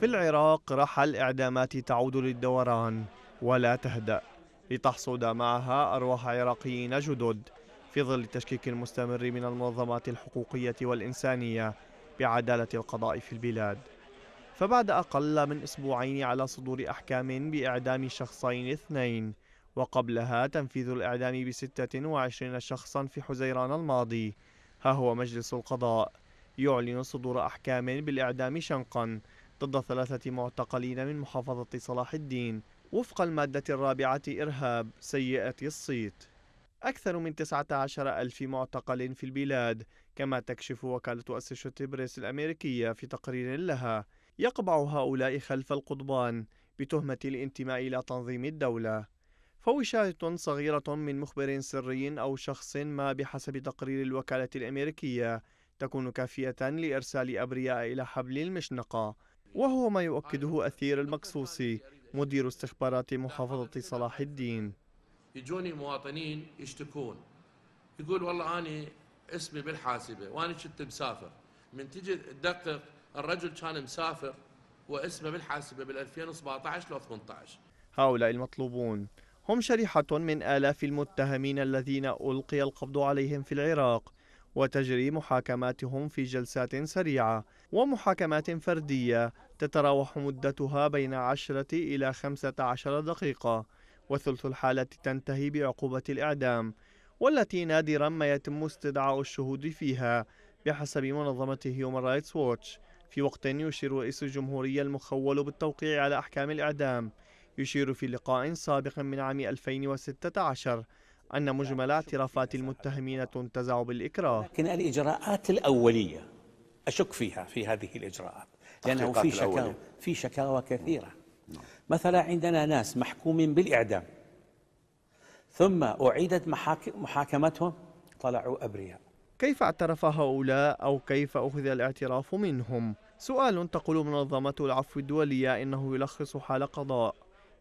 في العراق راح الإعدامات تعود للدوران ولا تهدأ لتحصد معها أرواح عراقيين جدد في ظل التشكيك المستمر من المنظمات الحقوقية والإنسانية بعدالة القضاء في البلاد فبعد أقل من أسبوعين على صدور أحكام بإعدام شخصين اثنين وقبلها تنفيذ الإعدام بستة وعشرين شخصا في حزيران الماضي ها هو مجلس القضاء يعلن صدور أحكام بالإعدام شنقا ضد ثلاثة معتقلين من محافظة صلاح الدين وفق المادة الرابعة إرهاب سيئة الصيت أكثر من 19 ألف معتقل في البلاد كما تكشف وكالة أسيشوتي بريس الأمريكية في تقرير لها يقبع هؤلاء خلف القضبان بتهمة الانتماء إلى تنظيم الدولة فوشاية صغيرة من مخبر سري أو شخص ما بحسب تقرير الوكالة الأمريكية تكون كافية لإرسال أبرياء إلى حبل المشنقة وهو ما يؤكده أثير المقصوصي مدير استخبارات محافظة صلاح الدين يجوني مواطنين يشتكون يقول والله أنا اسمي بالحاسبة وأنا كنت مسافر من تجي تدقق الرجل كان مسافر واسمه بالحاسبة بال 2017 لو 18 هؤلاء المطلوبون هم شريحة من آلاف المتهمين الذين ألقي القبض عليهم في العراق وتجري محاكماتهم في جلسات سريعة ومحاكمات فردية تتراوح مدتها بين 10 إلى 15 دقيقة وثلث الحالة تنتهي بعقوبة الإعدام والتي نادرا ما يتم استدعاء الشهود فيها بحسب منظمة هيومن رايتس ووتش في وقت يشير رئيس الجمهورية المخول بالتوقيع على أحكام الإعدام يشير في لقاء سابق من عام 2016 أن مجمل اعترافات المتهمين تنتزع بالإكراه لكن الإجراءات الأولية أشك فيها في هذه الإجراءات لأنه في شكاوى, في شكاوى نعم. كثيرة نعم. مثلا عندنا ناس محكومين بالإعدام ثم أعيدت محاكمتهم طلعوا أبرياء كيف اعترف هؤلاء أو كيف أخذ الاعتراف منهم؟ سؤال تقول منظمة العفو الدولية إنه يلخص حال قضاء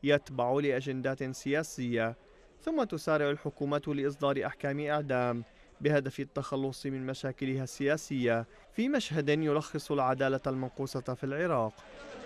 يتبع لأجندات سياسية ثم تسارع الحكومة لإصدار أحكام إعدام بهدف التخلص من مشاكلها السياسية في مشهد يلخص العدالة المنقوصة في العراق